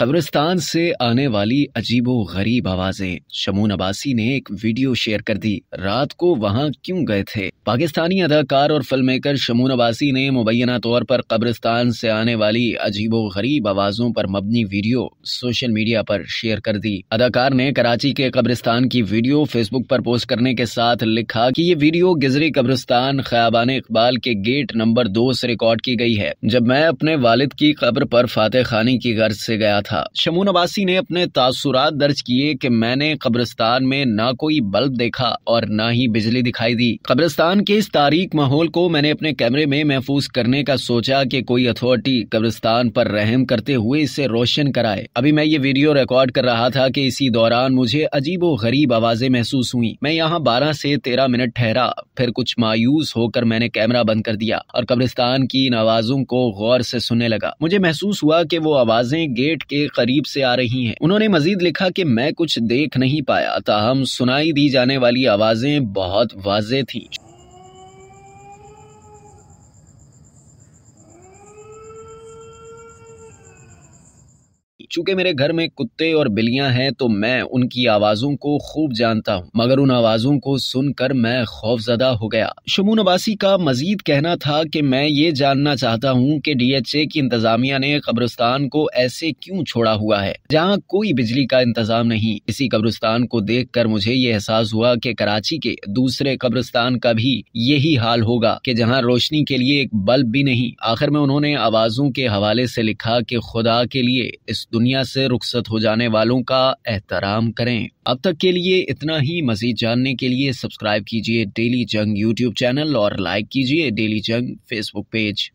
कब्रिस्तान से आने वाली अजीबो गरीब आवाजें शमून अबासी ने एक वीडियो शेयर कर दी रात को वहां क्यों गए थे पाकिस्तानी अदाकार और फिल्म मेकर शमून अबासी ने मुबैना तौर पर कब्रिस्तान से आने वाली अजीबो गरीब आवाजों पर मबनी वीडियो सोशल मीडिया पर शेयर कर दी अदाकार ने कराची के कब्रिस्तान की वीडियो फेसबुक पर पोस्ट करने के साथ लिखा की ये वीडियो गिजरी कब्रिस्तान खयाबान इकबाल के गेट नंबर दो से रिकॉर्ड की गई है जब मैं अपने वालिद की कब्र पर फातेह खानी की गर्ज से गया था शमू नवासी ने अपने तासुरात दर्ज किए कि मैंने कब्रिस्तान में ना कोई बल्ब देखा और ना ही बिजली दिखाई दी कब्रिस्तान के इस तारीख माहौल को मैंने अपने कैमरे में महफूज करने का सोचा कि कोई अथॉरिटी कब्रिस्तान पर रहम करते हुए इसे रोशन कराए अभी मैं ये वीडियो रिकॉर्ड कर रहा था की इसी दौरान मुझे अजीब व गरीब आवाजें महसूस हुई मैं यहाँ बारह से तेरह मिनट ठहरा फिर कुछ मायूस होकर मैंने कैमरा बंद कर दिया और कब्रिस्तान की इन आवाजों को गौर से सुनने लगा मुझे महसूस हुआ कि वो आवाजें गेट के करीब से आ रही हैं उन्होंने मजीद लिखा कि मैं कुछ देख नहीं पाया ताहम सुनाई दी जाने वाली आवाजें बहुत वाजे थी चूंकि मेरे घर में कुत्ते और बिल्लियां हैं तो मैं उनकी आवाज़ों को खूब जानता हूँ मगर उन आवाज़ों को सुनकर मैं खौफजदा हो गया शमून अबासी का मजीद कहना था कि मैं ये जानना चाहता हूँ कि डीएचए की इंतजामिया ने कब्रिस्तान को ऐसे क्यों छोड़ा हुआ है जहाँ कोई बिजली का इंतजाम नहीं इसी कब्रिस्तान को देख कर मुझे ये एहसास हुआ कि कराची के दूसरे कब्रिस्तान का भी यही हाल होगा कि जहाँ रोशनी के लिए एक बल्ब भी नहीं आखिर में उन्होंने आवाज़ों के हवाले से लिखा कि खुदा के लिए इस दुनिया दुनिया से रुखसत हो जाने वालों का एहतराम करें अब तक के लिए इतना ही मजीद जानने के लिए सब्सक्राइब कीजिए डेली जंग यूट्यूब चैनल और लाइक कीजिए डेली जंग फेसबुक पेज